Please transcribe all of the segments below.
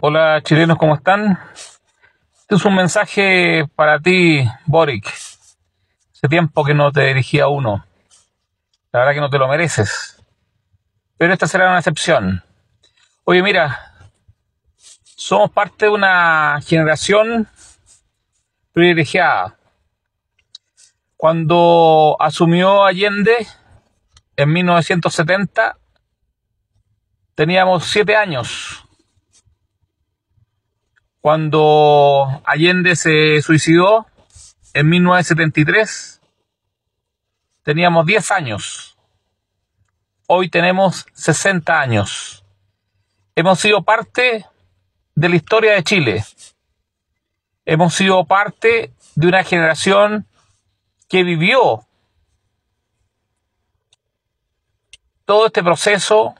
Hola chilenos, ¿cómo están? Este es un mensaje para ti, Boric. Hace tiempo que no te dirigía uno. La verdad que no te lo mereces. Pero esta será una excepción. Oye, mira, somos parte de una generación privilegiada. Cuando asumió Allende en 1970, teníamos siete años cuando Allende se suicidó en 1973, teníamos 10 años. Hoy tenemos 60 años. Hemos sido parte de la historia de Chile. Hemos sido parte de una generación que vivió todo este proceso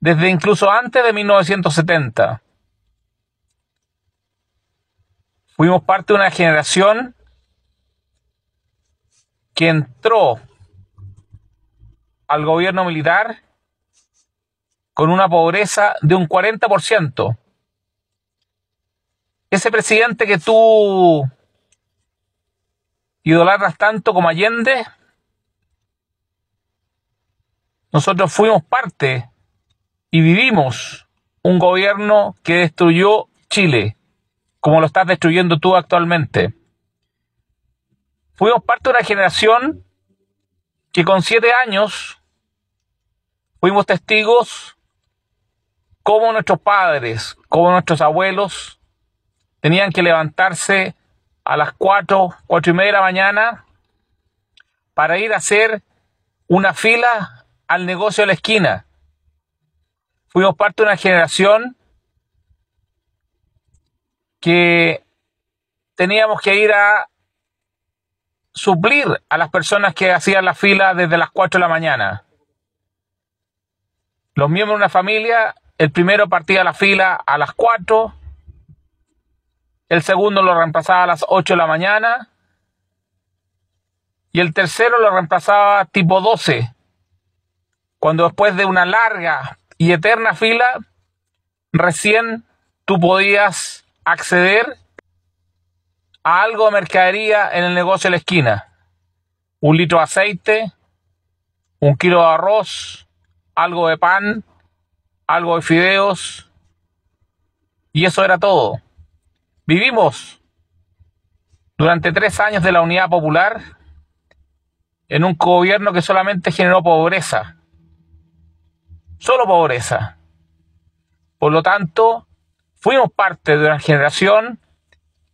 desde incluso antes de 1970 fuimos parte de una generación que entró al gobierno militar con una pobreza de un 40%. Ese presidente que tú idolatras tanto como Allende, nosotros fuimos parte y vivimos un gobierno que destruyó Chile como lo estás destruyendo tú actualmente. Fuimos parte de una generación que con siete años fuimos testigos como nuestros padres, como nuestros abuelos tenían que levantarse a las cuatro, cuatro y media de la mañana para ir a hacer una fila al negocio de la esquina. Fuimos parte de una generación que teníamos que ir a suplir a las personas que hacían la fila desde las 4 de la mañana. Los miembros de una familia, el primero partía la fila a las 4, el segundo lo reemplazaba a las 8 de la mañana y el tercero lo reemplazaba tipo 12, cuando después de una larga y eterna fila, recién tú podías acceder a algo de mercadería en el negocio de la esquina. Un litro de aceite, un kilo de arroz, algo de pan, algo de fideos. Y eso era todo. Vivimos durante tres años de la unidad popular en un gobierno que solamente generó pobreza. Solo pobreza. Por lo tanto, fuimos parte de una generación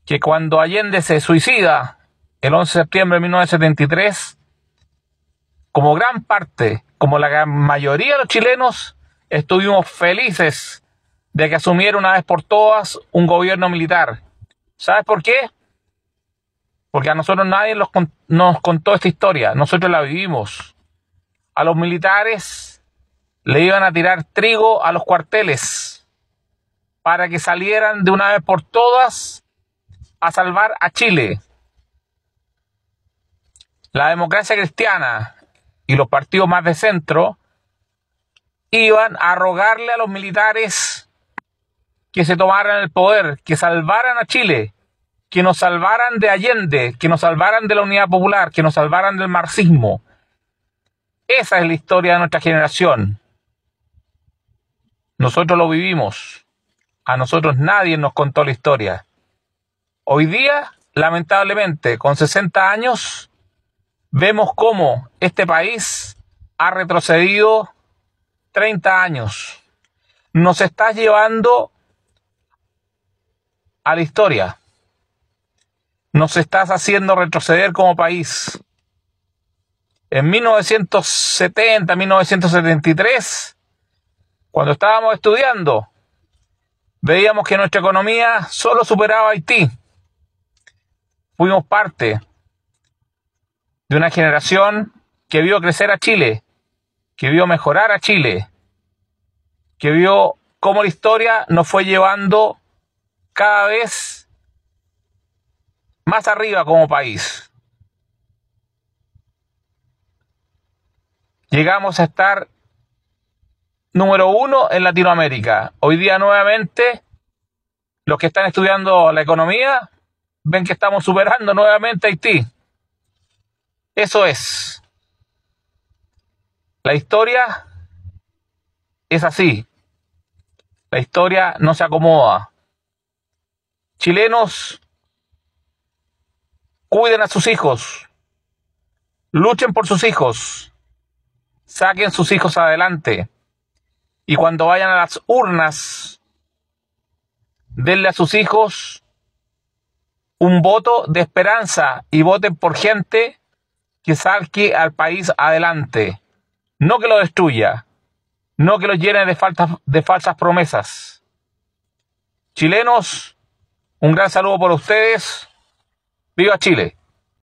que cuando Allende se suicida el 11 de septiembre de 1973, como gran parte, como la gran mayoría de los chilenos, estuvimos felices de que asumiera una vez por todas un gobierno militar. ¿Sabes por qué? Porque a nosotros nadie nos contó esta historia, nosotros la vivimos. A los militares le iban a tirar trigo a los cuarteles para que salieran de una vez por todas a salvar a Chile. La democracia cristiana y los partidos más de centro iban a rogarle a los militares que se tomaran el poder, que salvaran a Chile, que nos salvaran de Allende, que nos salvaran de la Unidad Popular, que nos salvaran del marxismo. Esa es la historia de nuestra generación. Nosotros lo vivimos. A nosotros nadie nos contó la historia. Hoy día, lamentablemente, con 60 años, vemos cómo este país ha retrocedido 30 años. Nos está llevando a la historia. Nos estás haciendo retroceder como país. En 1970, 1973, cuando estábamos estudiando, veíamos que nuestra economía solo superaba a Haití. Fuimos parte de una generación que vio crecer a Chile, que vio mejorar a Chile, que vio cómo la historia nos fue llevando cada vez más arriba como país. Llegamos a estar número uno en Latinoamérica. Hoy día nuevamente los que están estudiando la economía ven que estamos superando nuevamente a Haití. Eso es. La historia es así. La historia no se acomoda. Chilenos, cuiden a sus hijos. Luchen por sus hijos. Saquen sus hijos adelante. Y cuando vayan a las urnas, denle a sus hijos un voto de esperanza y voten por gente que saque al país adelante, no que lo destruya, no que lo llene de, de falsas promesas. Chilenos, un gran saludo por ustedes. Viva Chile.